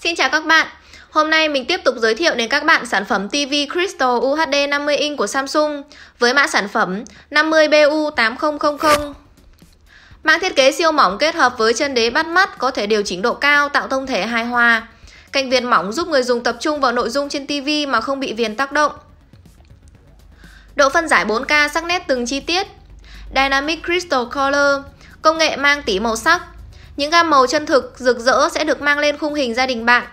Xin chào các bạn. Hôm nay mình tiếp tục giới thiệu đến các bạn sản phẩm TV Crystal UHD 50 inch của Samsung với mã sản phẩm 50BU8000. Mang thiết kế siêu mỏng kết hợp với chân đế bắt mắt có thể điều chỉnh độ cao tạo thông thể hài hòa. Cạnh viền mỏng giúp người dùng tập trung vào nội dung trên TV mà không bị viền tác động. Độ phân giải 4K sắc nét từng chi tiết. Dynamic Crystal Color, công nghệ mang tỉ màu sắc những gam màu chân thực rực rỡ sẽ được mang lên khung hình gia đình bạn.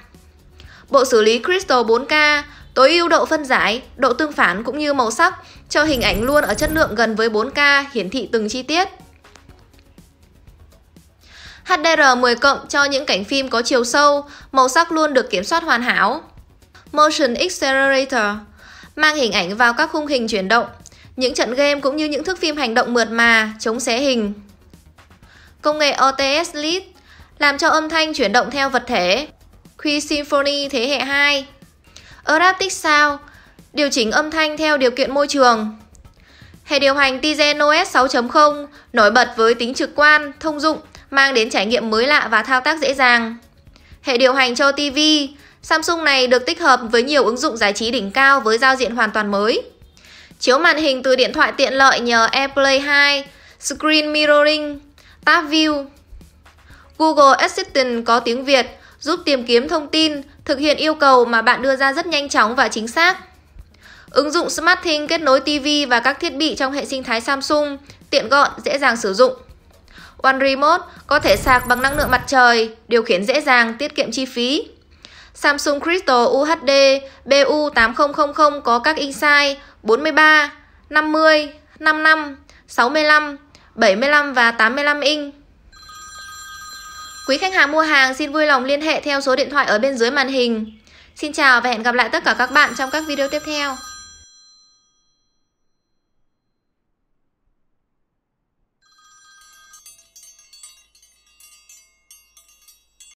Bộ xử lý Crystal 4K tối ưu độ phân giải, độ tương phản cũng như màu sắc cho hình ảnh luôn ở chất lượng gần với 4K hiển thị từng chi tiết. HDR10 cho những cảnh phim có chiều sâu, màu sắc luôn được kiểm soát hoàn hảo. Motion Accelerator mang hình ảnh vào các khung hình chuyển động, những trận game cũng như những thước phim hành động mượt mà, chống xé hình công nghệ OTS Lead làm cho âm thanh chuyển động theo vật thể, Cree Symphony thế hệ 2, Adaptive Sound điều chỉnh âm thanh theo điều kiện môi trường. Hệ điều hành Tizen OS 6.0 nổi bật với tính trực quan, thông dụng, mang đến trải nghiệm mới lạ và thao tác dễ dàng. Hệ điều hành cho TV, Samsung này được tích hợp với nhiều ứng dụng giải trí đỉnh cao với giao diện hoàn toàn mới. Chiếu màn hình từ điện thoại tiện lợi nhờ AirPlay 2, Screen Mirroring, Tab View Google Assistant có tiếng Việt, giúp tìm kiếm thông tin, thực hiện yêu cầu mà bạn đưa ra rất nhanh chóng và chính xác. Ứng dụng Smart kết nối TV và các thiết bị trong hệ sinh thái Samsung, tiện gọn, dễ dàng sử dụng. One Remote có thể sạc bằng năng lượng mặt trời, điều khiển dễ dàng, tiết kiệm chi phí. Samsung Crystal UHD BU8000 có các insight 43, 50, 55, 65, 75 và 85 inch. Quý khách hàng mua hàng xin vui lòng liên hệ theo số điện thoại ở bên dưới màn hình. Xin chào và hẹn gặp lại tất cả các bạn trong các video tiếp theo.